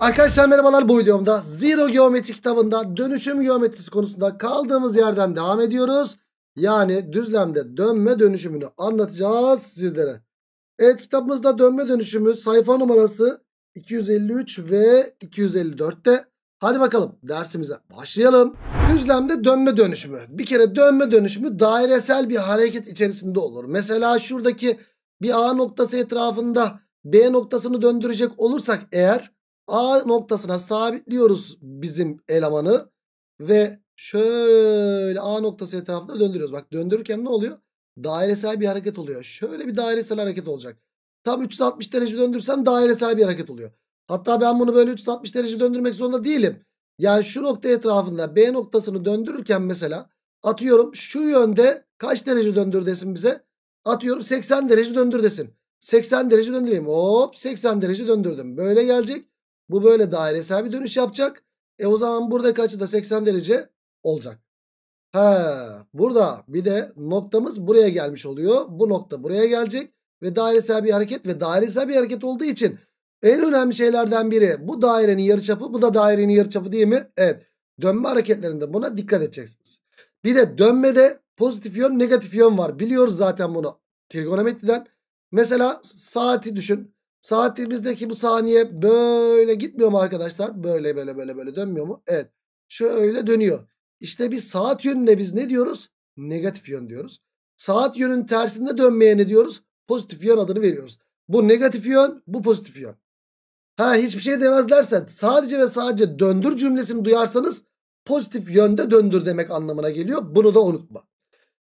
Arkadaşlar merhabalar bu videomda Zero Geometri kitabında dönüşüm geometrisi konusunda kaldığımız yerden devam ediyoruz. Yani düzlemde dönme dönüşümünü anlatacağız sizlere. Evet kitabımızda dönme dönüşümü sayfa numarası 253 ve 254'te. Hadi bakalım dersimize başlayalım. Düzlemde dönme dönüşümü. Bir kere dönme dönüşümü dairesel bir hareket içerisinde olur. Mesela şuradaki bir A noktası etrafında B noktasını döndürecek olursak eğer A noktasına sabitliyoruz bizim elemanı. Ve şöyle A noktası etrafında döndürüyoruz. Bak döndürürken ne oluyor? Dairesel bir hareket oluyor. Şöyle bir dairesel hareket olacak. Tam 360 derece döndürsem dairesel bir hareket oluyor. Hatta ben bunu böyle 360 derece döndürmek zorunda değilim. Yani şu nokta etrafında B noktasını döndürürken mesela atıyorum şu yönde kaç derece döndür desin bize? Atıyorum 80 derece döndür desin. 80 derece döndüreyim. Hop 80 derece döndürdüm. Böyle gelecek. Bu böyle dairesel bir dönüş yapacak. E o zaman buradaki açı da 80 derece olacak. Ha, burada bir de noktamız buraya gelmiş oluyor. Bu nokta buraya gelecek ve dairesel bir hareket ve dairesel bir hareket olduğu için en önemli şeylerden biri bu dairenin yarıçapı, bu da dairenin yarıçapı değil mi? Evet. Dönme hareketlerinde buna dikkat edeceksiniz. Bir de dönmede pozitif yön, negatif yön var. Biliyoruz zaten bunu trigonometriden. Mesela saati düşün. Saatimizdeki bu saniye böyle gitmiyor mu arkadaşlar? Böyle böyle böyle böyle dönmüyor mu? Evet. Şöyle dönüyor. İşte bir saat yönüne biz ne diyoruz? Negatif yön diyoruz. Saat yönün tersinde dönmeye ne diyoruz? Pozitif yön adını veriyoruz. Bu negatif yön, bu pozitif yön. Ha hiçbir şey demezlerse sadece ve sadece döndür cümlesini duyarsanız pozitif yönde döndür demek anlamına geliyor. Bunu da unutma.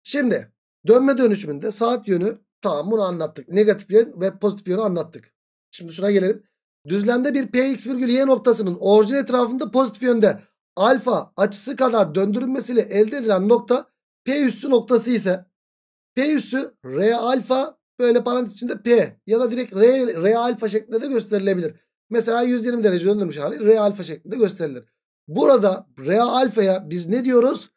Şimdi dönme dönüşümünde saat yönü tamam bunu anlattık. Negatif yön ve pozitif yönü anlattık. Şimdi şuna gelelim. Düzlemde bir px virgül y noktasının orijin etrafında pozitif yönde alfa açısı kadar döndürülmesiyle elde edilen nokta p üssü noktası ise p üssü r alfa böyle parantez içinde p ya da direkt r, r alfa şeklinde de gösterilebilir. Mesela 120 derece döndürmüş hali r alfa şeklinde gösterilir. Burada r alfaya biz ne diyoruz?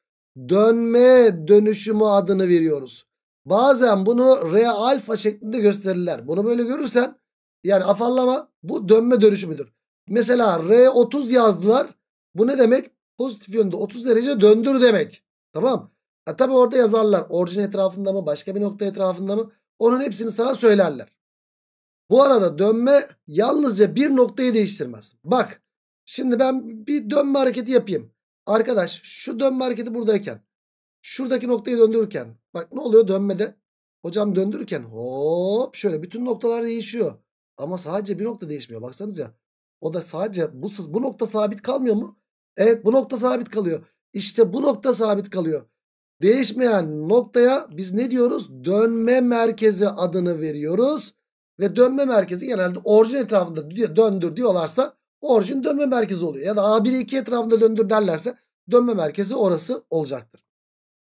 Dönme dönüşümü adını veriyoruz. Bazen bunu r alfa şeklinde gösterirler. Bunu böyle görürsen yani afallama bu dönme dönüşümüdür. Mesela R30 yazdılar. Bu ne demek? Pozitif yönde 30 derece döndür demek. Tamam. E tabi orada yazarlar. Orijin etrafında mı? Başka bir nokta etrafında mı? Onun hepsini sana söylerler. Bu arada dönme yalnızca bir noktayı değiştirmez. Bak şimdi ben bir dönme hareketi yapayım. Arkadaş şu dönme hareketi buradayken şuradaki noktayı döndürürken bak ne oluyor dönmede? Hocam döndürürken hop şöyle bütün noktalar değişiyor. Ama sadece bir nokta değişmiyor. Baksanız ya. O da sadece bu, bu nokta sabit kalmıyor mu? Evet bu nokta sabit kalıyor. İşte bu nokta sabit kalıyor. Değişmeyen noktaya biz ne diyoruz? Dönme merkezi adını veriyoruz. Ve dönme merkezi genelde orijin etrafında döndür diyorlarsa orijin dönme merkezi oluyor. Ya da A1-2 etrafında döndür derlerse dönme merkezi orası olacaktır.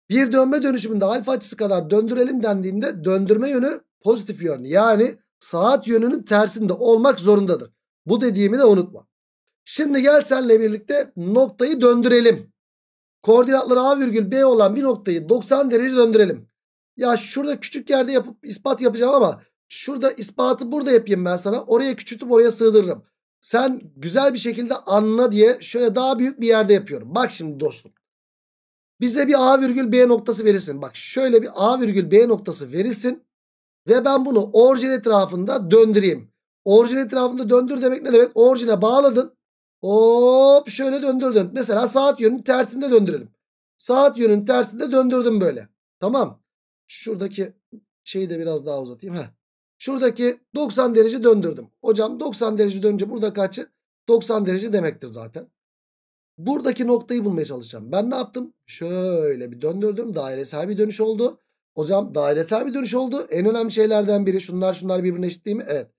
Bir dönme dönüşümünde alfa açısı kadar döndürelim dendiğinde döndürme yönü pozitif yön. Yani saat yönünün tersinde olmak zorundadır. Bu dediğimi de unutma. Şimdi gel senle birlikte noktayı döndürelim. Koordinatları A virgül B olan bir noktayı 90 derece döndürelim. Ya şurada küçük yerde yapıp ispat yapacağım ama şurada ispatı burada yapayım ben sana. Oraya küçültüp oraya sığdırırım. Sen güzel bir şekilde anla diye şöyle daha büyük bir yerde yapıyorum. Bak şimdi dostum. Bize bir A virgül B noktası verilsin. Bak şöyle bir A virgül B noktası verilsin. Ve ben bunu orijin etrafında döndüreyim. Orijin etrafında döndür demek ne demek? Orijine bağladın. Hop şöyle döndür döndürdün. Mesela saat yönünün tersinde döndürelim. Saat yönünün tersinde döndürdüm böyle. Tamam. Şuradaki şeyi de biraz daha uzatayım. Heh. Şuradaki 90 derece döndürdüm. Hocam 90 derece dönünce burada kaçı? 90 derece demektir zaten. Buradaki noktayı bulmaya çalışacağım. Ben ne yaptım? Şöyle bir döndürdüm. Dairesel bir dönüş oldu. Hocam dairesel bir dönüş oldu. En önemli şeylerden biri. Şunlar şunlar birbirine eşit değil mi? Evet.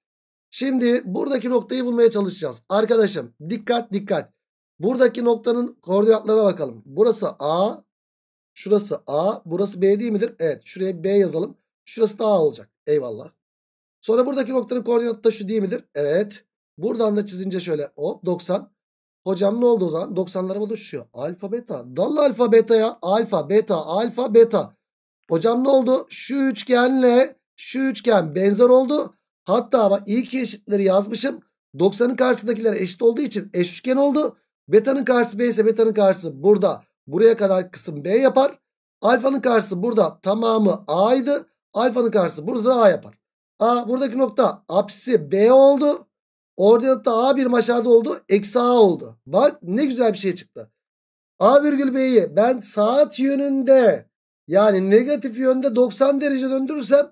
Şimdi buradaki noktayı bulmaya çalışacağız. Arkadaşım dikkat dikkat. Buradaki noktanın koordinatlarına bakalım. Burası A. Şurası A. Burası B değil midir? Evet. Şuraya B yazalım. Şurası da A olacak. Eyvallah. Sonra buradaki noktanın koordinatı da şu değil midir? Evet. Buradan da çizince şöyle o 90. Hocam ne oldu o zaman? mı düşüyor. Alfa beta. Dallı alfa beta ya. Alfa beta alfa beta. Hocam ne oldu? Şu üçgenle şu üçgen benzer oldu. Hatta bak iyi ki eşitleri yazmışım. 90'ın karşısındakilere eşit olduğu için eş üçgen oldu. Beta'nın karşısı B ise beta'nın karşısı burada. Buraya kadar kısım B yapar. Alfa'nın karşısı burada tamamı A'ydı. Alfa'nın karşısı burada da A yapar. A buradaki nokta apsisi B oldu. Ordinatta A bir aşağıda oldu. Eksi A oldu. Bak ne güzel bir şey çıktı. A virgül B'yi ben saat yönünde yani negatif yönde 90 derece döndürürsem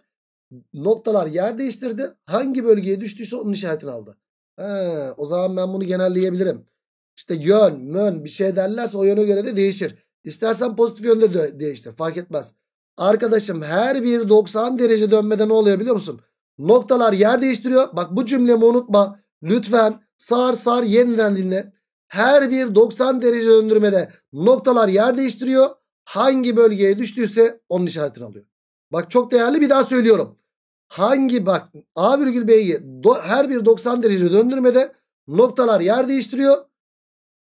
noktalar yer değiştirdi. Hangi bölgeye düştüyse onun işaretini aldı. He, o zaman ben bunu genelleyebilirim. İşte yön, mön bir şey derlerse o yöne göre de değişir. İstersen pozitif yönde de değiştir. Fark etmez. Arkadaşım her bir 90 derece dönmede ne oluyor biliyor musun? Noktalar yer değiştiriyor. Bak bu cümlemi unutma. Lütfen sar sar yeniden dinle. Her bir 90 derece döndürmede noktalar yer değiştiriyor hangi bölgeye düştüyse onun işaretini alıyor. Bak çok değerli bir daha söylüyorum. Hangi bak A virgül B'yi her bir 90 derece döndürmede noktalar yer değiştiriyor.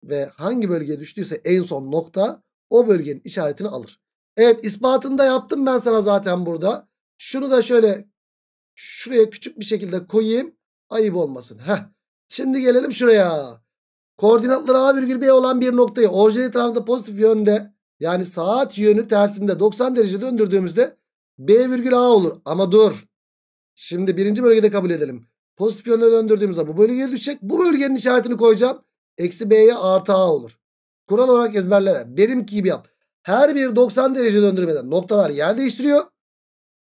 Ve hangi bölgeye düştüyse en son nokta o bölgenin işaretini alır. Evet ispatını da yaptım ben sana zaten burada. Şunu da şöyle şuraya küçük bir şekilde koyayım. Ayıp olmasın. Heh. Şimdi gelelim şuraya. Koordinatları A virgül B olan bir noktayı orijinal tarafında pozitif yönde yani saat yönü tersinde 90 derece döndürdüğümüzde B virgül A olur. Ama dur. Şimdi birinci bölgede kabul edelim. Pozitif yönde döndürdüğümüzde bu bölgeye düşecek. Bu bölgenin işaretini koyacağım. Eksi B'ye artı A olur. Kural olarak ezberleme. Benimki gibi yap. Her bir 90 derece döndürmeden noktalar yer değiştiriyor.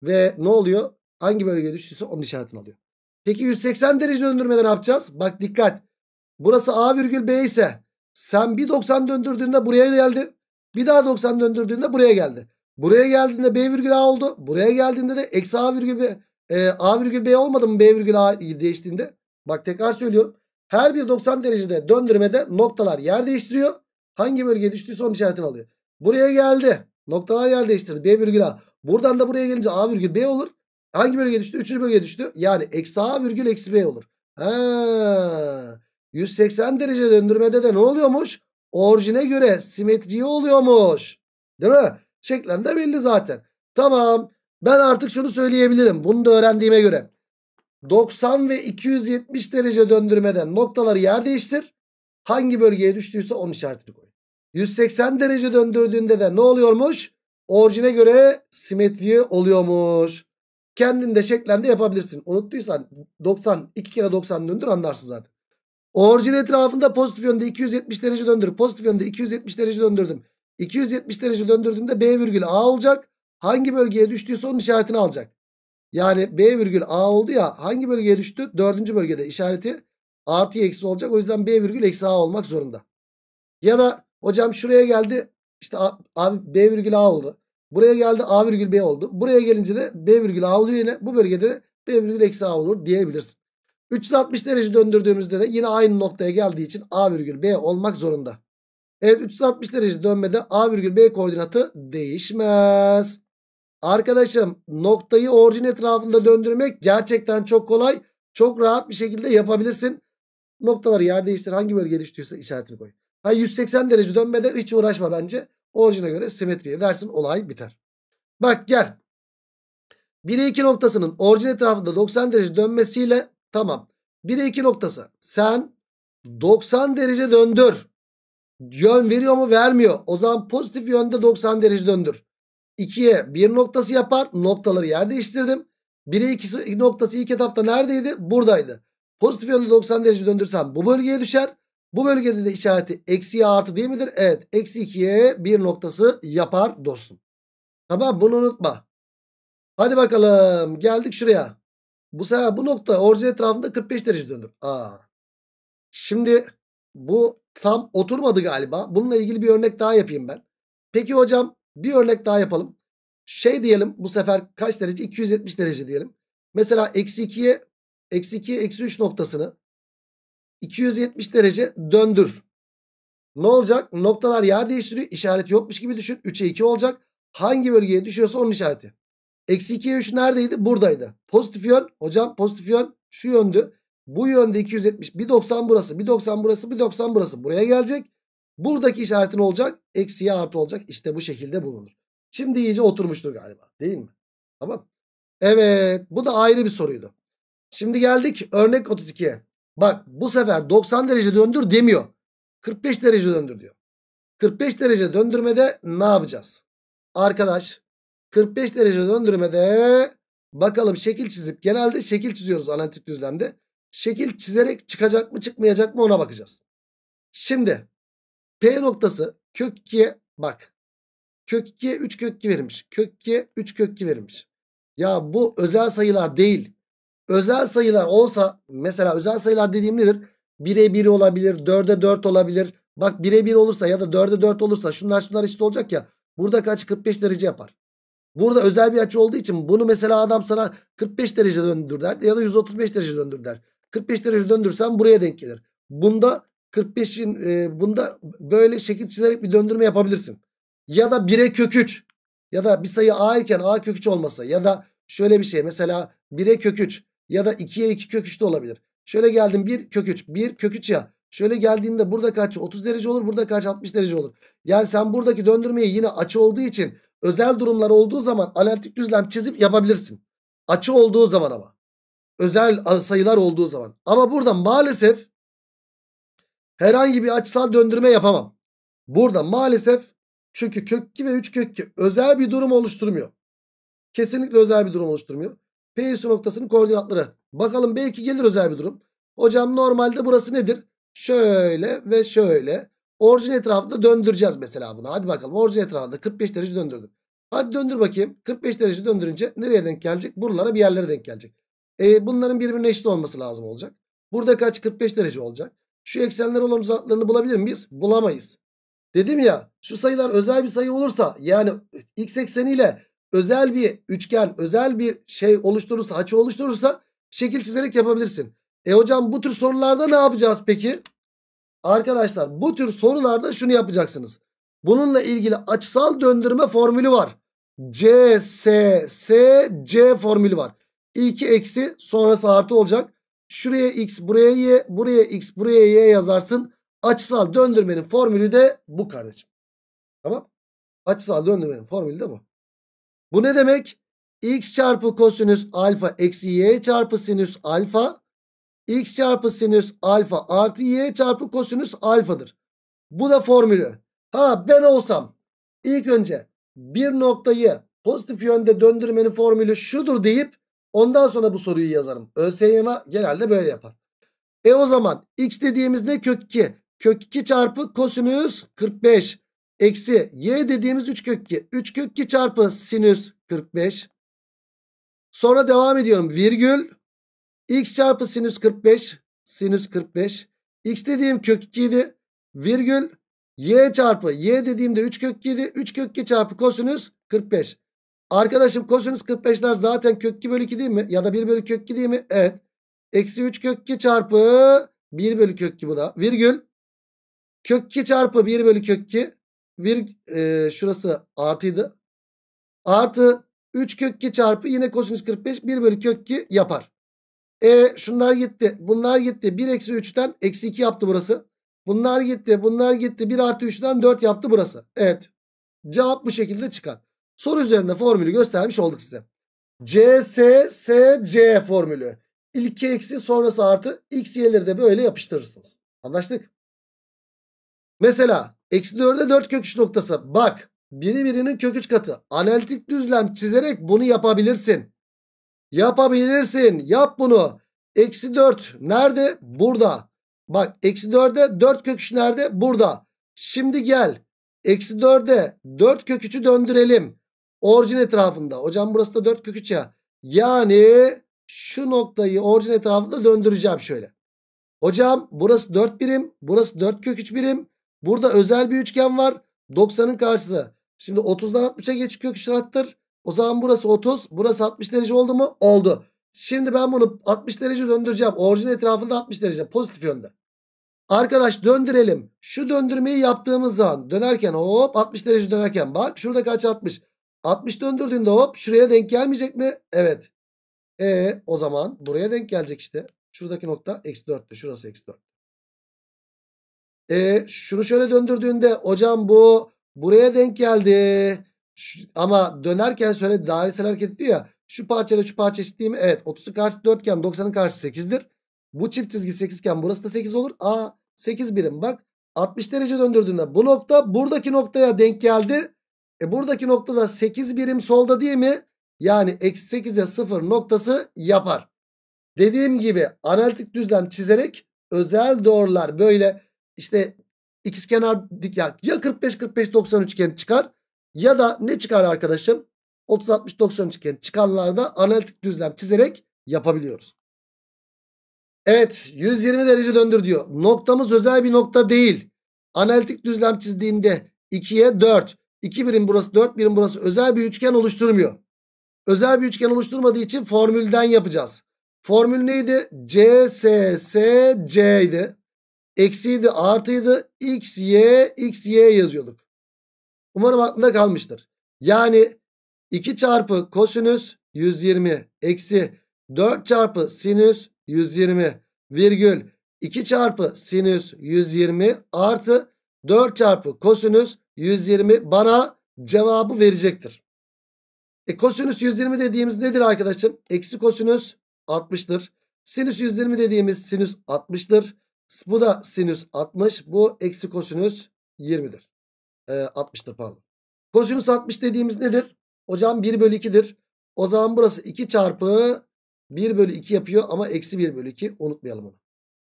Ve ne oluyor? Hangi bölgeye düştüyse onun işaretini alıyor. Peki 180 derece döndürmeden ne yapacağız? Bak dikkat. Burası A virgül B ise sen bir 90 döndürdüğünde buraya geldi. Bir daha 90 döndürdüğünde buraya geldi. Buraya geldiğinde B virgül A oldu. Buraya geldiğinde de eksi A virgül B. E, A virgül B olmadı mı B virgül A değiştiğinde? Bak tekrar söylüyorum. Her bir 90 derecede döndürmede noktalar yer değiştiriyor. Hangi bölgeye düştüyse onun işaretini alıyor. Buraya geldi. Noktalar yer değiştirdi. B virgül A. Buradan da buraya gelince A virgül B olur. Hangi bölgeye düştü? Üçüncü bölgeye düştü. Yani eksi A virgül eksi B olur. Ha. 180 derece döndürmede de ne oluyormuş? orijine göre simetriye oluyormuş. Değil mi? Şeklen de belli zaten. Tamam. Ben artık şunu söyleyebilirim. Bunu da öğrendiğime göre. 90 ve 270 derece döndürmeden noktaları yer değiştir. Hangi bölgeye düştüyse onun işaretini koy. 180 derece döndürdüğünde de ne oluyormuş? Orijine göre simetriye oluyormuş. Kendin de şeklende yapabilirsin. Unuttuysan 90 2 kere 90 döndür anlarsın zaten. Orijin etrafında pozitif yönde 270 derece döndür. Pozitif yönde 270 derece döndürdüm. 270 derece döndürdüğümde B virgül A olacak. Hangi bölgeye düştüyse onun işaretini alacak. Yani B virgül A oldu ya hangi bölgeye düştü? Dördüncü bölgede işareti artı eksi olacak. O yüzden B virgül eksi A olmak zorunda. Ya da hocam şuraya geldi işte A, abi B virgül A oldu. Buraya geldi A virgül B oldu. Buraya gelince de B virgül A oluyor yine. Bu bölgede B virgül eksi A olur diyebilirsin. 360 derece döndürdüğümüzde de yine aynı noktaya geldiği için A virgül B olmak zorunda. Evet 360 derece dönmede A virgül B koordinatı değişmez. Arkadaşım noktayı orijin etrafında döndürmek gerçekten çok kolay. Çok rahat bir şekilde yapabilirsin. Noktaları yer değiştir. Hangi bölgeye düştüyse işaretini koy. Ha 180 derece dönmede hiç uğraşma bence. Orijine göre simetriye dersin olay biter. Bak gel. 1'e 2 noktasının orijin etrafında 90 derece dönmesiyle Tamam. 1'e 2 noktası. Sen 90 derece döndür. Yön veriyor mu? Vermiyor. O zaman pozitif yönde 90 derece döndür. 2'ye 1 noktası yapar. Noktaları yer değiştirdim. 1'e 2 noktası ilk etapta neredeydi? Buradaydı. Pozitif yönde 90 derece döndürsem bu bölgeye düşer. Bu bölgede de işareti eksiye artı değil midir? Evet. Eksi 2'ye 1 noktası yapar dostum. Tamam bunu unutma. Hadi bakalım geldik şuraya. Bu sefer bu nokta orijin etrafında 45 derece döndür. Aa. Şimdi bu tam oturmadı galiba. Bununla ilgili bir örnek daha yapayım ben. Peki hocam bir örnek daha yapalım. Şey diyelim bu sefer kaç derece? 270 derece diyelim. Mesela eksi 2'ye eksi 2'ye eksi 3 noktasını 270 derece döndür. Ne olacak? Noktalar yer değiştiriyor. İşaret yokmuş gibi düşün. 3'e 2 olacak. Hangi bölgeye düşüyorsa onun işareti. Eksi 2'ye 3 neredeydi? Buradaydı. Pozitif yön. Hocam pozitif yön şu yöndü. Bu yönde 270. 1.90 burası. 1.90 burası. 1.90 burası. Buraya gelecek. Buradaki işaretin olacak. Eksiye artı olacak. İşte bu şekilde bulunur. Şimdi iyice oturmuştur galiba. Değil mi? Tamam. Evet. Bu da ayrı bir soruydu. Şimdi geldik örnek 32'ye. Bak bu sefer 90 derece döndür demiyor. 45 derece döndür diyor. 45 derece döndürmede ne yapacağız? Arkadaş 45 derece döndürmede bakalım şekil çizip genelde şekil çiziyoruz analitik düzlemde. Şekil çizerek çıkacak mı çıkmayacak mı ona bakacağız. Şimdi P noktası kök 2'ye bak. Kök 2'ye 3 kök 2 verilmiş. Kök 2'ye 3 kök 2 verilmiş. Ya bu özel sayılar değil. Özel sayılar olsa mesela özel sayılar dediğim nedir? 1'e 1 olabilir, 4'e 4 olabilir. Bak 1'e 1 olursa ya da 4'e 4 olursa şunlar şunlar eşit olacak ya. Burada kaç 45 derece yapar. Burada özel bir açı olduğu için bunu mesela adam sana 45 derece döndür der ya da 135 derece döndür der. 45 derece döndürsen buraya denk gelir. Bunda 45'in e, bunda böyle şekil çizerek bir döndürme yapabilirsin. Ya da 1'e kök 3 ya da bir sayı a iken a kök 3 olması ya da şöyle bir şey mesela 1'e kök 3 ya da 2'ye 2 kök 3 de olabilir. Şöyle geldim 1 kök 3 1 kök 3 ya şöyle geldiğinde burada kaç 30 derece olur burada kaç 60 derece olur. Yani sen buradaki döndürmeyi yine açı olduğu için Özel durumlar olduğu zaman analitik düzlem çizip yapabilirsin. Açı olduğu zaman ama. Özel sayılar olduğu zaman. Ama burada maalesef herhangi bir açısal döndürme yapamam. Burada maalesef çünkü kök 2 ve 3 kök 2 özel bir durum oluşturmuyor. Kesinlikle özel bir durum oluşturmuyor. P üssü noktasının koordinatları. Bakalım belki gelir özel bir durum. Hocam normalde burası nedir? Şöyle ve şöyle. Orijin etrafında döndüreceğiz mesela bunu. Hadi bakalım orijin etrafında 45 derece döndürdüm. Hadi döndür bakayım. 45 derece döndürünce nereye denk gelecek? Buralara bir yerlere denk gelecek. E, bunların birbirine eşit olması lazım olacak. Burada kaç? 45 derece olacak. Şu eksenler olan uzaklarını bulabilir miyiz? Bulamayız. Dedim ya şu sayılar özel bir sayı olursa yani x ekseniyle özel bir üçgen, özel bir şey oluşturursa, açı oluşturursa şekil çizerek yapabilirsin. E hocam bu tür sorularda ne yapacağız peki? Arkadaşlar bu tür sorularda şunu yapacaksınız. Bununla ilgili açısal döndürme formülü var. C, S, S, C formülü var. İlki eksi sonrası artı olacak. Şuraya x buraya y buraya x buraya y yazarsın. Açısal döndürmenin formülü de bu kardeşim. Tamam. Açısal döndürmenin formülü de bu. Bu ne demek? x çarpı kosinüs alfa eksi y çarpı sinüs alfa x çarpı sinüs alfa artı y çarpı kosinüs alfadır. Bu da formülü. Ha ben olsam ilk önce bir noktayı pozitif yönde döndürmenin formülü şudur deyip ondan sonra bu soruyu yazarım. ÖSYM genelde böyle yapar. E o zaman x dediğimiz ne kök 2? Kök 2 çarpı kosinüs 45 eksi y dediğimiz 3 kök 2. 3 kök 2 çarpı sinüs 45. Sonra devam ediyorum virgül X çarpı sinüs 45. Sinüs 45. X dediğim kök 2 idi. Virgül y çarpı y dediğimde 3 kök 2 7. 3 kök 2 çarpı kosinüs 45. Arkadaşım kosinüs 45'ler zaten kök 2 bölü 2 değil mi? Ya da 1 bölü kök 2 değil mi? Evet. Eksi 3 kök 2 çarpı 1 bölü kök 2 bu da. Virgül. Kök 2 çarpı 1 bölü kök 2. Virg, e, şurası artıydı. Artı 3 kök 2 çarpı yine kosinüs 45 1 bölü kök 2 yapar. E şunlar gitti. Bunlar gitti. 1 eksi 3'ten eksi 2 yaptı burası. Bunlar gitti. Bunlar gitti. 1 artı 3'ten 4 yaptı burası. Evet. Cevap bu şekilde çıkar. Soru üzerinde formülü göstermiş olduk size. CSSC formülü. İlki eksi sonrası artı x yerleri de böyle yapıştırırsınız. Anlaştık. Mesela eksi 4'e 4 köküç noktası. Bak biri birinin kök köküç katı. Analitik düzlem çizerek bunu yapabilirsin. Yapabilirsin. Yap bunu. Eksi 4 nerede? Burada. Bak eksi 4'e 4 kök 3 nerede? Burada. Şimdi gel. Eksi 4'e 4 kök 3'ü döndürelim. Orijin etrafında. Hocam burası da 4 kök 3 ya. Yani şu noktayı orijin etrafında döndüreceğim şöyle. Hocam burası 4 birim. Burası 4 kök 3 birim. Burada özel bir üçgen var. 90'ın karşısı. Şimdi 30'dan 60'a geç kök 3 attır. O zaman burası 30. Burası 60 derece oldu mu? Oldu. Şimdi ben bunu 60 derece döndüreceğim. Orijin etrafında 60 derece. Pozitif yönde. Arkadaş döndürelim. Şu döndürmeyi yaptığımız zaman dönerken hop 60 derece dönerken bak şurada kaç 60. 60 döndürdüğünde hop şuraya denk gelmeyecek mi? Evet. E o zaman buraya denk gelecek işte. Şuradaki nokta eksi 4'tü. Şurası eksi 4. E şunu şöyle döndürdüğünde hocam bu buraya denk geldi. Şu, ama dönerken söyle dairesel hareket diyor ya. Şu parçayla şu parça eşit değil mi? Evet 30'un karşısı 4 iken 90'ın karşısı 8'dir. Bu çift çizgi 8 iken burası da 8 olur. A 8 birim bak. 60 derece döndürdüğünde bu nokta buradaki noktaya denk geldi. E buradaki noktada 8 birim solda değil mi? Yani eksi 8'e 0 noktası yapar. Dediğim gibi analitik düzlem çizerek özel doğrular böyle işte ikizkenar dik ya, ya 45 45 90 üçgen çıkar ya da ne çıkar arkadaşım? 30 60 90 çıkan çıkanlarda analitik düzlem çizerek yapabiliyoruz. Evet 120 derece döndür diyor. Noktamız özel bir nokta değil. Analitik düzlem çizdiğinde 2'ye 4. 2 birim burası 4 birim burası özel bir üçgen oluşturmuyor. Özel bir üçgen oluşturmadığı için formülden yapacağız. Formül neydi? CSSC idi. Eksiydi artıydı. X, Y, X, Y yazıyorduk. Umarım aklında kalmıştır. Yani 2 çarpı kosinüs 120 eksi 4 çarpı sinüs 120 virgül 2 çarpı sinüs 120 artı 4 çarpı kosinüs 120 bana cevabı verecektir. E kosinüs 120 dediğimiz nedir arkadaşım? Eksi kosinüs 60'tır. Sinüs 120 dediğimiz sinüs 60'tır. Bu da sinüs 60. Bu eksi kosinüs 20'dir. E, 60'tır pardon. Kosinüs 60 dediğimiz nedir? Hocam 1 bölü 2'dir. O zaman burası 2 çarpı 1 bölü 2 yapıyor ama eksi 1 bölü 2 unutmayalım onu.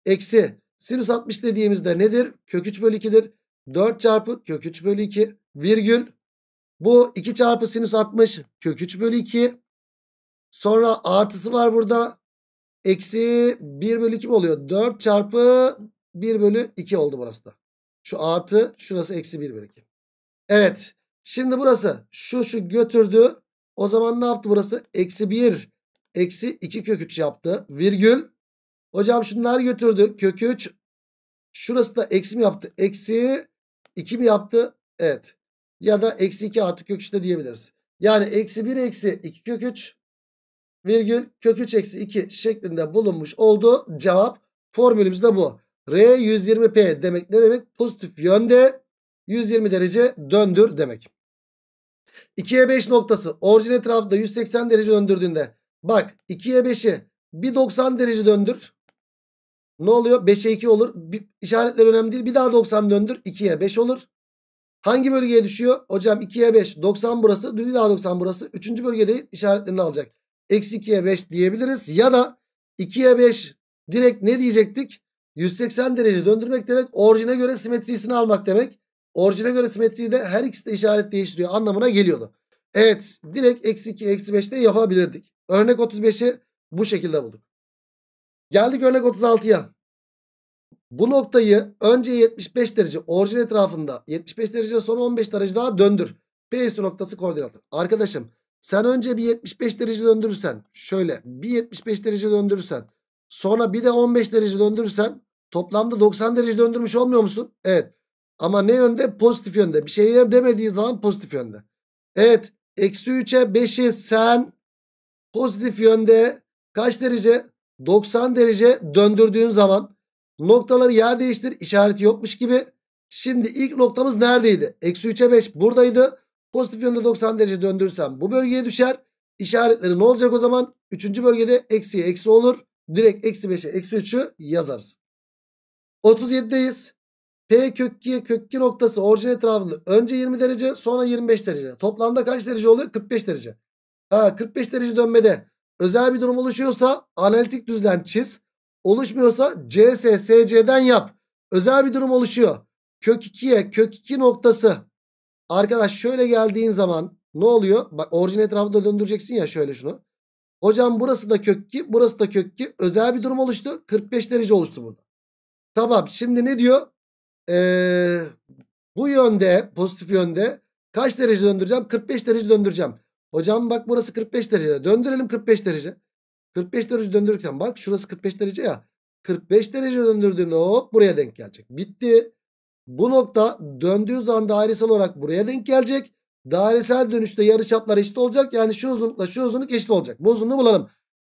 Eksi sinüs 60 dediğimizde nedir? Kök 3 bölü 2'dir. 4 çarpı kök 3 bölü 2 virgül. Bu 2 çarpı sinüs 60 kök 3 bölü 2. Sonra artısı var burada. Eksi 1 bölü 2 mi oluyor? 4 çarpı 1 bölü 2 oldu burası da. Şu artı şurası eksi 1 bölü 2. Evet. Şimdi burası şu şu götürdü. O zaman ne yaptı burası? Eksi 1. Eksi 2 kök 3 yaptı. Virgül. Hocam şunlar götürdü. Kök 3. Şurası da eksi mi yaptı? Eksi 2 mi yaptı? Evet. Ya da eksi 2 artı kök 3 de diyebiliriz. Yani eksi 1 eksi 2 kök 3 virgül kök 3 eksi 2 şeklinde bulunmuş oldu. Cevap formülümüz de bu. R 120P demek ne demek? Pozitif yönde 120 derece döndür demek. 2'ye 5 noktası orijin etrafında 180 derece döndürdüğünde bak 2'ye 5'i bir 90 derece döndür. Ne oluyor? 5'e 2 olur. Bir, işaretler önemli değil. Bir daha 90 döndür. 2'ye 5 olur. Hangi bölgeye düşüyor? Hocam 2'ye 5. 90 burası. Bir daha 90 burası. Üçüncü bölgede işaretlerini alacak. Eksi 2'ye 5 diyebiliriz. Ya da 2'ye 5 direkt ne diyecektik? 180 derece döndürmek demek. Orijine göre simetrisini almak demek. Orijine göre simetride her ikisi de işaret değiştiriyor anlamına geliyordu. Evet direkt eksi 2 eksi 5'te yapabilirdik. Örnek 35'i bu şekilde bulduk. Geldik örnek 36'ya. Bu noktayı önce 75 derece orijin etrafında 75 derece sonra 15 derece daha döndür. P noktası koordinatı. Arkadaşım sen önce bir 75 derece döndürürsen şöyle bir 75 derece döndürürsen sonra bir de 15 derece döndürürsen toplamda 90 derece döndürmüş olmuyor musun? Evet. Ama ne yönde? Pozitif yönde. Bir şey demediği zaman pozitif yönde. Evet. Eksi 3'e 5'i sen pozitif yönde kaç derece? 90 derece döndürdüğün zaman noktaları yer değiştir işareti yokmuş gibi. Şimdi ilk noktamız neredeydi? Eksi 3'e 5 buradaydı. Pozitif yönde 90 derece döndürürsem bu bölgeye düşer. İşaretleri ne olacak o zaman? Üçüncü bölgede eksiye eksi olur. Direkt eksi 5'e eksi 3'ü yazarız. 37'deyiz. P kök 2'ye kök 2 noktası orijin etrafında önce 20 derece sonra 25 derece. Toplamda kaç derece oluyor? 45 derece. Ha, 45 derece dönmede özel bir durum oluşuyorsa analitik düzlem çiz. Oluşmuyorsa CSSC'den yap. Özel bir durum oluşuyor. Kök 2'ye kök 2 noktası. Arkadaş şöyle geldiğin zaman ne oluyor? Bak orijin etrafında döndüreceksin ya şöyle şunu. Hocam burası da kök 2 burası da kök 2. Özel bir durum oluştu. 45 derece oluştu burada. Tamam şimdi ne diyor? ee, bu yönde pozitif yönde kaç derece döndüreceğim? 45 derece döndüreceğim. Hocam bak burası 45 derece. Döndürelim 45 derece. 45 derece döndürürken bak şurası 45 derece ya. 45 derece döndürdüğümde hop buraya denk gelecek. Bitti. Bu nokta döndüğü zaman dairesel olarak buraya denk gelecek. Dairesel dönüşte yarıçaplar eşit olacak. Yani şu uzunlukla şu uzunluk eşit olacak. Bu uzunluğu bulalım.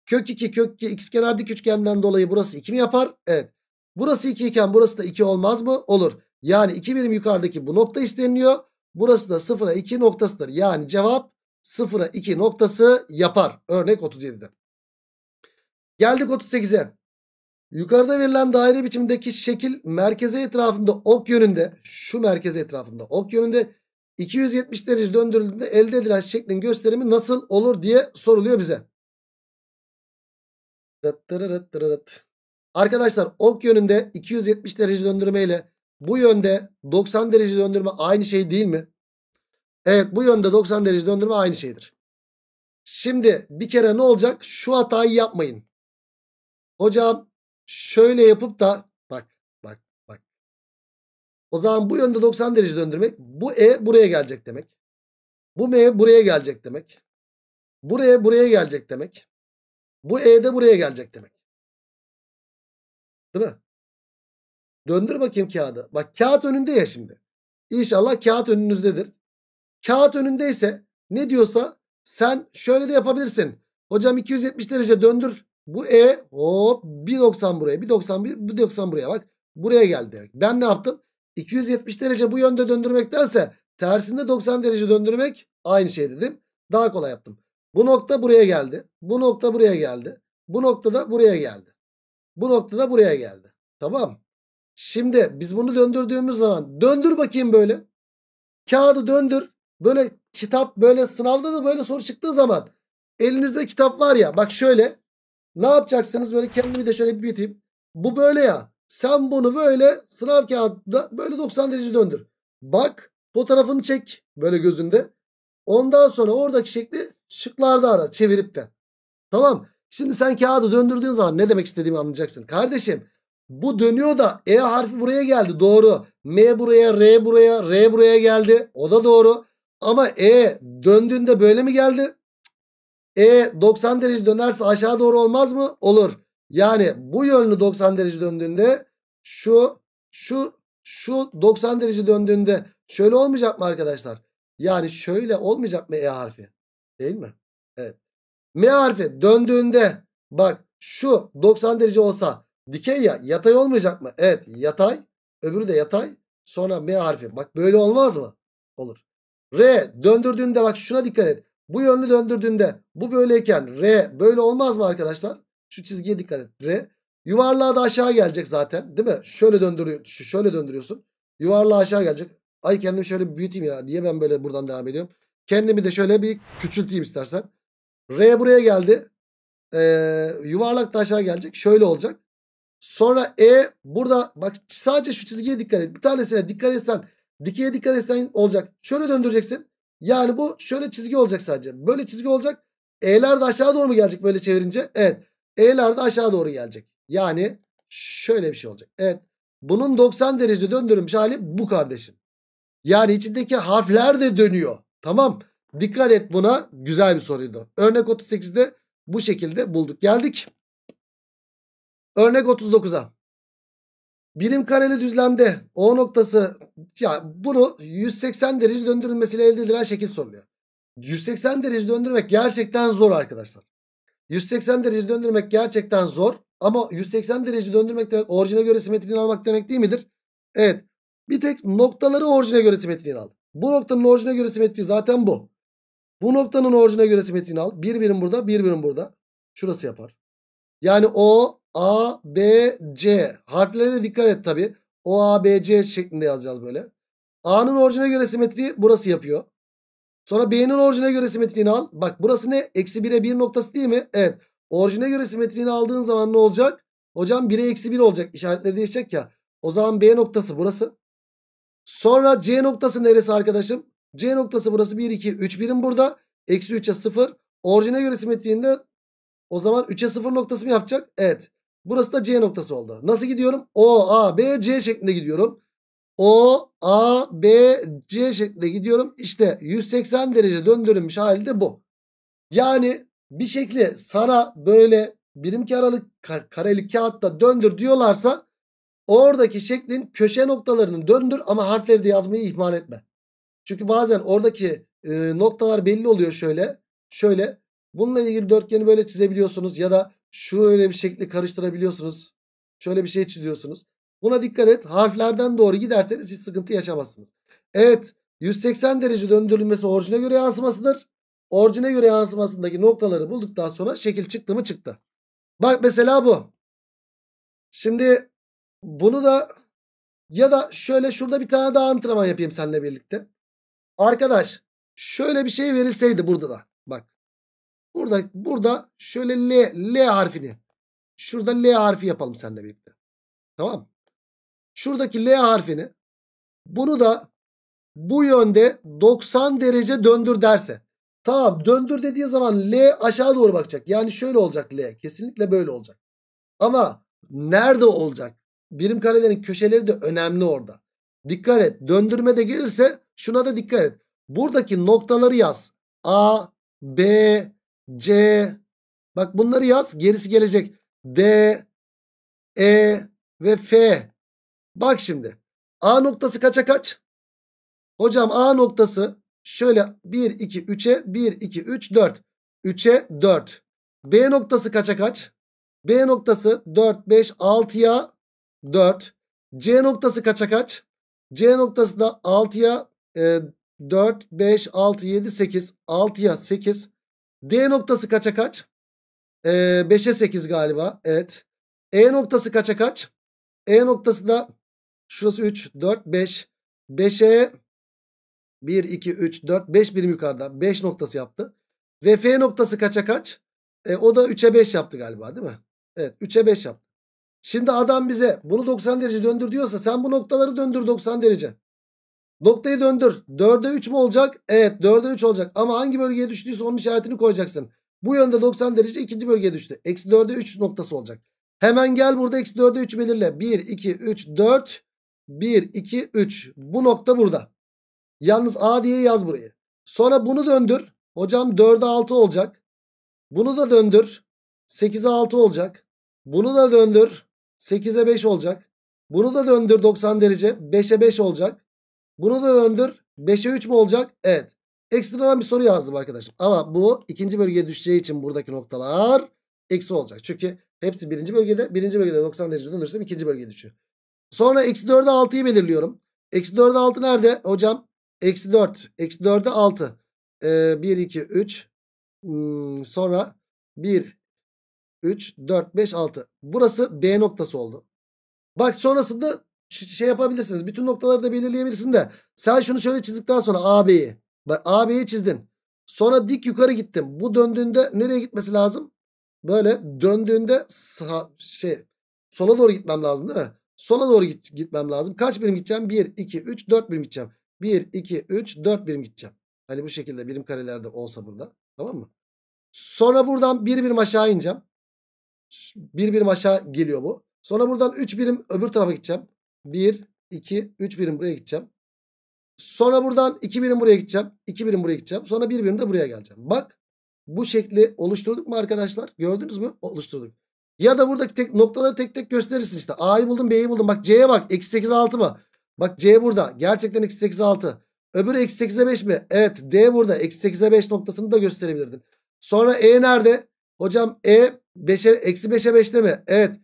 Kök 2 kök 2 x kenar dik üçgenden dolayı burası 2 mi yapar? Evet. Burası 2 iken burası da 2 olmaz mı? Olur. Yani 2 birim yukarıdaki bu nokta isteniliyor. Burası da 0'a 2 noktasıdır. Yani cevap 0'a 2 noktası yapar. Örnek 37'de. Geldik 38'e. Yukarıda verilen daire biçimindeki şekil merkeze etrafında ok yönünde şu merkeze etrafında ok yönünde 270 derece döndürüldüğünde elde edilen şeklin gösterimi nasıl olur diye soruluyor bize. Dıt dırırıt dırırıt. Arkadaşlar ok yönünde 270 derece döndürme ile bu yönde 90 derece döndürme aynı şey değil mi? Evet bu yönde 90 derece döndürme aynı şeydir. Şimdi bir kere ne olacak? Şu hatayı yapmayın. Hocam şöyle yapıp da bak bak bak. O zaman bu yönde 90 derece döndürmek bu E buraya gelecek demek. Bu M buraya gelecek demek. Buraya buraya gelecek demek. Bu E de buraya gelecek demek. Değil mi? Döndür bakayım kağıdı. Bak kağıt önünde ya şimdi. İnşallah kağıt önünüzdedir. Kağıt önündeyse ne diyorsa sen şöyle de yapabilirsin. Hocam 270 derece döndür. Bu E hop 1.90 buraya 1.91 1.90 buraya bak. Buraya geldi Ben ne yaptım? 270 derece bu yönde döndürmektense tersinde 90 derece döndürmek aynı şey dedim. Daha kolay yaptım. Bu nokta buraya geldi. Bu nokta buraya geldi. Bu nokta da buraya geldi. Bu noktada buraya geldi. Tamam. Şimdi biz bunu döndürdüğümüz zaman döndür bakayım böyle. Kağıdı döndür. Böyle kitap böyle sınavda da böyle soru çıktığı zaman elinizde kitap var ya bak şöyle ne yapacaksınız böyle kendimi de şöyle bir Bu böyle ya. Sen bunu böyle sınav kağıdında böyle 90 derece döndür. Bak fotoğrafını çek böyle gözünde. Ondan sonra oradaki şekli şıklarda ara çevirip de. Tamam. Şimdi sen kağıdı döndürdüğün zaman ne demek istediğimi anlayacaksın. Kardeşim bu dönüyor da E harfi buraya geldi doğru. M buraya, R buraya, R buraya geldi. O da doğru. Ama E döndüğünde böyle mi geldi? E 90 derece dönerse aşağı doğru olmaz mı? Olur. Yani bu yönlü 90 derece döndüğünde şu şu şu 90 derece döndüğünde şöyle olmayacak mı arkadaşlar? Yani şöyle olmayacak mı E harfi? Değil mi? Evet. M harfi döndüğünde bak şu 90 derece olsa dikey ya yatay olmayacak mı? Evet yatay öbürü de yatay sonra M harfi bak böyle olmaz mı? Olur. R döndürdüğünde bak şuna dikkat et. Bu yönlü döndürdüğünde bu böyleyken R böyle olmaz mı arkadaşlar? Şu çizgiye dikkat et. R yuvarlığa da aşağı gelecek zaten değil mi? Şöyle döndürüyor, şöyle döndürüyorsun. Yuvarlığa aşağı gelecek. Ay kendimi şöyle büyüteyim ya. Niye ben böyle buradan devam ediyorum? Kendimi de şöyle bir küçülteyim istersen. R buraya geldi. Ee, yuvarlak da aşağı gelecek. Şöyle olacak. Sonra E burada bak sadece şu çizgiye dikkat et. Bir tanesine dikkat etsen dikeye dikkat etsen olacak. Şöyle döndüreceksin. Yani bu şöyle çizgi olacak sadece. Böyle çizgi olacak. E'ler de aşağı doğru mu gelecek böyle çevirince? Evet. E'ler de aşağı doğru gelecek. Yani şöyle bir şey olacak. Evet. Bunun 90 derece döndürülmüş hali bu kardeşim. Yani içindeki harfler de dönüyor. Tamam. Dikkat et buna güzel bir soruydu. Örnek 38'de bu şekilde bulduk. Geldik. Örnek 39'a. Birim kareli düzlemde O noktası ya bunu 180 derece döndürülmesiyle elde edilen şekil soruluyor. 180 derece döndürmek gerçekten zor arkadaşlar. 180 derece döndürmek gerçekten zor. Ama 180 derece döndürmek demek orijine göre simetriğini almak demek değil midir? Evet. Bir tek noktaları orijine göre simetriğini al. Bu noktanın orijine göre simetriği zaten bu. Bu noktanın orijine göre simetriğini al. Bir birim burada bir birim burada. Şurası yapar. Yani O, A, B, C. Harflere de dikkat et tabi. O, A, B, C şeklinde yazacağız böyle. A'nın orijine göre simetriği burası yapıyor. Sonra B'nin orijine göre simetriğini al. Bak burası ne? Eksi 1'e 1 noktası değil mi? Evet. Orijine göre simetriğini aldığın zaman ne olacak? Hocam 1'e eksi 1 olacak. İşaretleri değişecek ya. O zaman B noktası burası. Sonra C noktası neresi arkadaşım? C noktası burası 1, 2, 3 birim burada. Eksi 3'e 0. Orijine göre simetriğinde o zaman 3'e 0 noktası mı yapacak? Evet. Burası da C noktası oldu. Nasıl gidiyorum? O, A, B, C şeklinde gidiyorum. O, A, B, C şeklinde gidiyorum. İşte 180 derece döndürülmüş hali de bu. Yani bir şekli sana böyle birim aralık kar, kareli kağıtta döndür diyorlarsa oradaki şeklin köşe noktalarını döndür ama harfleri de yazmayı ihmal etme. Çünkü bazen oradaki e, noktalar belli oluyor şöyle. Şöyle bununla ilgili dörtgeni böyle çizebiliyorsunuz ya da şöyle bir şekli karıştırabiliyorsunuz. Şöyle bir şey çiziyorsunuz. Buna dikkat et. Harflerden doğru giderseniz hiç sıkıntı yaşamazsınız. Evet 180 derece döndürülmesi orijine göre yansımasıdır. Orijine göre yansımasındaki noktaları bulduktan sonra şekil çıktı mı çıktı. Bak mesela bu. Şimdi bunu da ya da şöyle şurada bir tane daha antrenman yapayım seninle birlikte. Arkadaş şöyle bir şey verilseydi burada da. Bak. Burada burada şöyle L, L harfini. Şurada L harfi yapalım seninle birlikte. Tamam Şuradaki L harfini bunu da bu yönde 90 derece döndür derse. Tamam döndür dediği zaman L aşağı doğru bakacak. Yani şöyle olacak L. Kesinlikle böyle olacak. Ama nerede olacak? Birim karelerin köşeleri de önemli orada. Dikkat et. Döndürme de gelirse şuna da dikkat et. Buradaki noktaları yaz. A, B, C. Bak bunları yaz. Gerisi gelecek. D, E ve F. Bak şimdi. A noktası kaça kaç? Hocam A noktası şöyle 1, 2, 3'e 1, 2, 3, 4. 3'e 4. B noktası kaça kaç? B noktası 4, 5, 6'ya 4. C noktası kaça kaç? C noktasında 6'ya e, 4, 5, 6, 7, 8. 6'ya 8. D noktası kaça kaç? E, 5'e 8 galiba. Evet. E noktası kaça kaç? E noktası da şurası 3, 4, 5. 5'e 1, 2, 3, 4, 5 birim yukarıda. 5 noktası yaptı. Ve F noktası kaça kaç? E, o da 3'e 5 yaptı galiba değil mi? Evet 3'e 5 yaptı. Şimdi adam bize bunu 90 derece döndür diyorsa sen bu noktaları döndür 90 derece. Noktayı döndür. 4'e 3 mü olacak? Evet 4'e 3 olacak. Ama hangi bölgeye düştüyse onun işaretini koyacaksın. Bu yönde 90 derece ikinci bölgeye düştü. Eksi 4'e 3 noktası olacak. Hemen gel burada eksi 4'e 3 belirle. 1, 2, 3, 4. 1, 2, 3. Bu nokta burada. Yalnız A diye yaz burayı. Sonra bunu döndür. Hocam 4'e 6 olacak. Bunu da döndür. 8'e 6 olacak. Bunu da döndür. 8'e 5 olacak. Bunu da döndür 90 derece. 5'e 5 olacak. Bunu da döndür. 5'e 3 mü olacak? Evet. Ekstradan bir soru yazdım arkadaşım. Ama bu ikinci bölgeye düşeceği için buradaki noktalar eksi olacak. Çünkü hepsi birinci bölgede. Birinci bölgede 90 derece dönürsem ikinci bölgeye düşüyor. Sonra eksi 4'e 6'yı belirliyorum. Eksi 4'e 6 nerede? Hocam eksi 4. Eksi 4'e 6. Ee, 1, 2, 3. Hmm, sonra 1, 3, 4, 5, 6. Burası B noktası oldu. Bak sonrasında şey yapabilirsiniz. Bütün noktaları da belirleyebilirsin de. Sen şunu şöyle çizdikten sonra AB'yi. Bak AB'yi çizdin. Sonra dik yukarı gittim. Bu döndüğünde nereye gitmesi lazım? Böyle döndüğünde sağ, şey sola doğru gitmem lazım değil mi? Sola doğru git, gitmem lazım. Kaç birim gideceğim? 1, 2, 3, 4 birim gideceğim. 1, 2, 3, 4 birim gideceğim. Hani bu şekilde birim karelerde olsa burada. Tamam mı? Sonra buradan bir birim aşağı ineceğim. Bir birim aşağı geliyor bu. Sonra buradan 3 birim öbür tarafa gideceğim. 1, 2, 3 birim buraya gideceğim. Sonra buradan 2 birim buraya gideceğim. 2 birim buraya gideceğim. Sonra 1 birim de buraya geleceğim. Bak bu şekli oluşturduk mu arkadaşlar? Gördünüz mü? Oluşturduk. Ya da buradaki tek noktaları tek tek gösterirsin işte. A'yı buldum B'yi buldum. Bak C'ye bak. Eksi 8 6 mı? Bak C burada. Gerçekten eksi 8 6. Öbürü eksi 8'e 5 mi? Evet D burada. Eksi 8'e 5 noktasını da gösterebilirdin. Sonra E nerede? Hocam E 5'e eksi 5'e 5'te mi? Evet.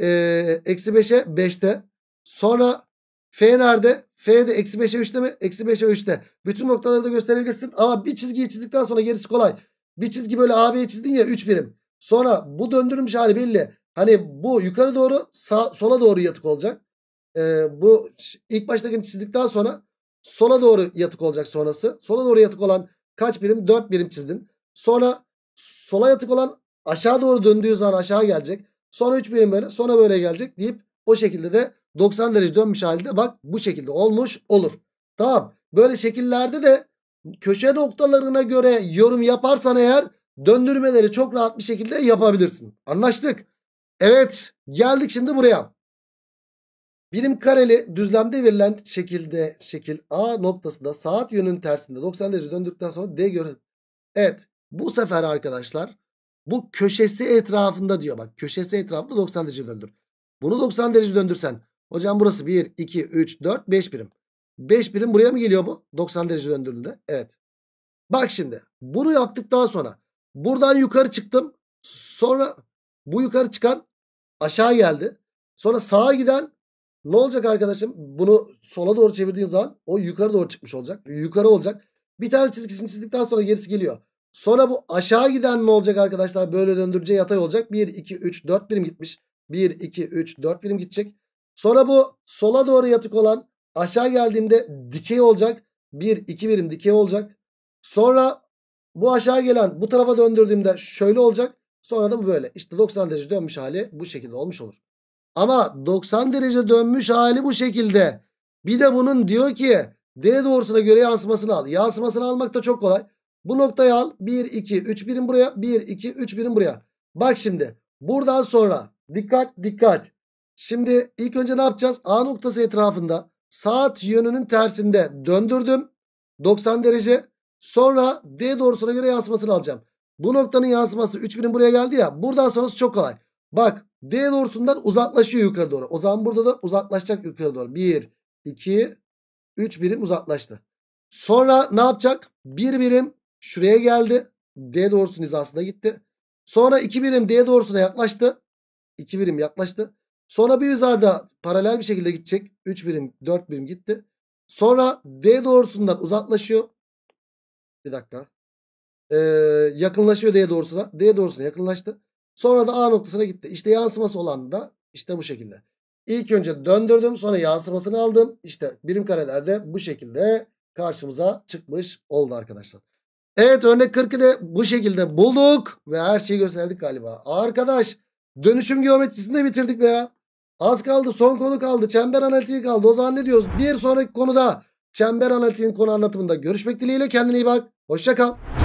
Ee, eksi 5'e 5'te. Sonra F nerede? F de eksi 5'e 3'te mi? Eksi 5'e 3'te. Bütün noktaları da gösterebilirsin. Ama bir çizgiyi çizdikten sonra gerisi kolay. Bir çizgi böyle AB'ye çizdin ya 3 birim. Sonra bu döndürülmüş hali belli. Hani bu yukarı doğru sağ, sola doğru yatık olacak. Ee, bu ilk baştakini çizdikten sonra sola doğru yatık olacak sonrası. Sola doğru yatık olan kaç birim? 4 birim çizdin. Sonra sola yatık olan Aşağı doğru döndüğü zaman aşağı gelecek. Sonra 3 birim böyle sonra böyle gelecek deyip o şekilde de 90 derece dönmüş halde bak bu şekilde olmuş olur. Tamam böyle şekillerde de köşe noktalarına göre yorum yaparsan eğer döndürmeleri çok rahat bir şekilde yapabilirsin. Anlaştık. Evet geldik şimdi buraya. Birim kareli düzlemde verilen şekilde şekil A noktasında saat yönünün tersinde 90 derece döndükten sonra D göre Evet bu sefer arkadaşlar bu köşesi etrafında diyor. Bak köşesi etrafında 90 derece döndür. Bunu 90 derece döndürsen. Hocam burası 1, 2, 3, 4, 5 birim. 5 birim buraya mı geliyor bu? 90 derece döndürdüğünde. Evet. Bak şimdi bunu yaptık daha sonra buradan yukarı çıktım. Sonra bu yukarı çıkan aşağı geldi. Sonra sağa giden ne olacak arkadaşım? Bunu sola doğru çevirdiğin zaman o yukarı doğru çıkmış olacak. Yukarı olacak. Bir tane çizgisini çizdikten sonra gerisi geliyor. Sonra bu aşağı giden ne olacak arkadaşlar? Böyle döndürce yatay olacak. 1, 2, 3, 4 birim gitmiş. 1, 2, 3, 4 birim gidecek. Sonra bu sola doğru yatık olan aşağı geldiğimde dikey olacak. 1, 2 birim dikey olacak. Sonra bu aşağı gelen bu tarafa döndürdüğümde şöyle olacak. Sonra da bu böyle. İşte 90 derece dönmüş hali bu şekilde olmuş olur. Ama 90 derece dönmüş hali bu şekilde. Bir de bunun diyor ki D doğrusuna göre yansımasını al. Yansımasını almak da çok kolay. Bu noktayı al. 1, 2, 3 birim buraya. 1, 2, 3 birim buraya. Bak şimdi. Buradan sonra dikkat dikkat. Şimdi ilk önce ne yapacağız? A noktası etrafında saat yönünün tersinde döndürdüm. 90 derece. Sonra D doğrusuna göre yansımasını alacağım. Bu noktanın yansıması 3 birim buraya geldi ya. Buradan sonrası çok kolay. Bak D doğrusundan uzaklaşıyor yukarı doğru. O zaman burada da uzaklaşacak yukarı doğru. 1, 2, 3 birim uzaklaştı. Sonra ne yapacak? 1 birim Şuraya geldi. D doğrusunun hizasına gitti. Sonra 2 birim D doğrusuna yaklaştı. 2 birim yaklaştı. Sonra bir hizada paralel bir şekilde gidecek. 3 birim 4 birim gitti. Sonra D doğrusundan uzaklaşıyor. Bir dakika. Ee, yakınlaşıyor D doğrusuna. D doğrusuna yakınlaştı. Sonra da A noktasına gitti. İşte yansıması olan da işte bu şekilde. İlk önce döndürdüm sonra yansımasını aldım. İşte birim karelerde bu şekilde karşımıza çıkmış oldu arkadaşlar. Evet örnek 40'ı da bu şekilde bulduk. Ve her şeyi gösterdik galiba. Arkadaş dönüşüm geometrisinde bitirdik veya Az kaldı son konu kaldı. Çember analitiği kaldı. O zaman ne diyoruz? Bir sonraki konuda çember analitiğin konu anlatımında görüşmek dileğiyle. Kendine iyi bak. Hoşça kal.